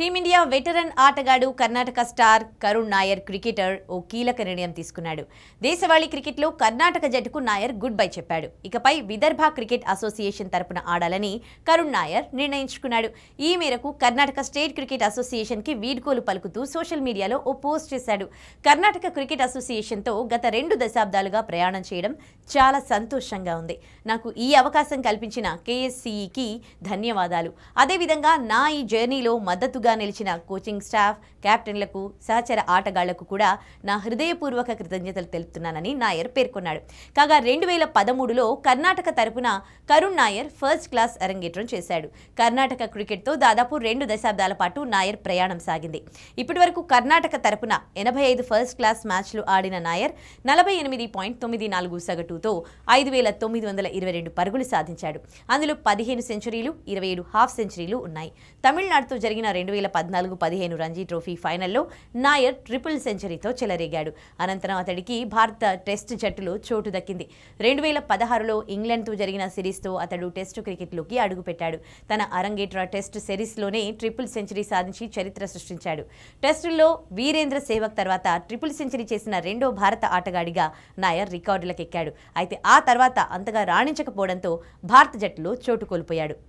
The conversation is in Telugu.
టీమిండియా వెటరన్ ఆటగాడు కర్ణాటక స్టార్ కరుణ్ నాయర్ క్రికెటర్ ఓ కీలక నిర్ణయం తీసుకున్నాడు దేశవాళీ క్రికెట్లో కర్ణాటక జట్టుకు నాయర్ గుడ్ బై చెప్పాడు ఇకపై విదర్భ క్రికెట్ అసోసియేషన్ తరపున ఆడాలని కరుణ్ నాయర్ నిర్ణయించుకున్నాడు ఈ మేరకు కర్ణాటక స్టేట్ క్రికెట్ అసోసియేషన్కి వీడ్కోలు పలుకుతూ సోషల్ మీడియాలో ఓ పోస్ట్ చేశాడు కర్ణాటక క్రికెట్ అసోసియేషన్తో గత రెండు దశాబ్దాలుగా ప్రయాణం చేయడం చాలా సంతోషంగా ఉంది నాకు ఈ అవకాశం కల్పించిన కేఎస్సీఈకి ధన్యవాదాలు అదేవిధంగా నా ఈ జర్నీలో మద్దతుగా తోడుగా నిలిచిన కోచింగ్ స్టాఫ్ కెప్టెన్లకు సహచర ఆటగాళ్లకు కూడా నా హృదయపూర్వక కృతజ్ఞతలు తెలుపుతున్నానని నాయర్ పేర్కొన్నాడు కాగా రెండు వేల పదమూడులో కర్ణాటక తరపున కరుణ్ నాయర్ ఫస్ట్ క్లాస్ అరంగేట్రం చేశాడు కర్ణాటక క్రికెట్తో దాదాపు రెండు దశాబ్దాల పాటు నాయర్ ప్రయాణం సాగింది ఇప్పటివరకు కర్ణాటక తరపున ఎనభై ఐదు ఫస్ట్ క్లాస్ మ్యాచ్లు ఆడిన నాయర్ నలభై ఎనిమిది పాయింట్ తొమ్మిది నాలుగు సగటుతో ఐదు వేల తొమ్మిది వందల ఇరవై రెండు పరుగులు సాధించాడు అందులో పదిహేను సెంచరీలు ఇరవై ఏడు హాఫ్ సెంచరీలు ఉన్నాయి తమిళనాడుతో జరిగిన రెండు వేల పద్నాలుగు పదిహేను రంజీ ట్రోఫీ ఫైనల్లో నాయర్ ట్రిపుల్ సెంచరీతో చెలరేగాడు అనంతరం అతడికి భారత టెస్ట్ జట్టులో చోటు దక్కింది రెండు వేల పదహారులో ఇంగ్లాండ్తో జరిగిన సిరీస్తో అతడు టెస్టు క్రికెట్లోకి అడుగుపెట్టాడు తన అరంగేట్రా టెస్ట్ సిరీస్లోనే ట్రిపుల్ సెంచరీ సాధించి చరిత్ర సృష్టించాడు టెస్టుల్లో వీరేంద్ర సేవక్ తర్వాత ట్రిపుల్ సెంచరీ చేసిన రెండో భారత ఆటగాడిగా నాయర్ రికార్డులకెక్కాడు అయితే ఆ తర్వాత అంతగా రాణించకపోవడంతో భారత జట్టులో చోటు కోల్పోయాడు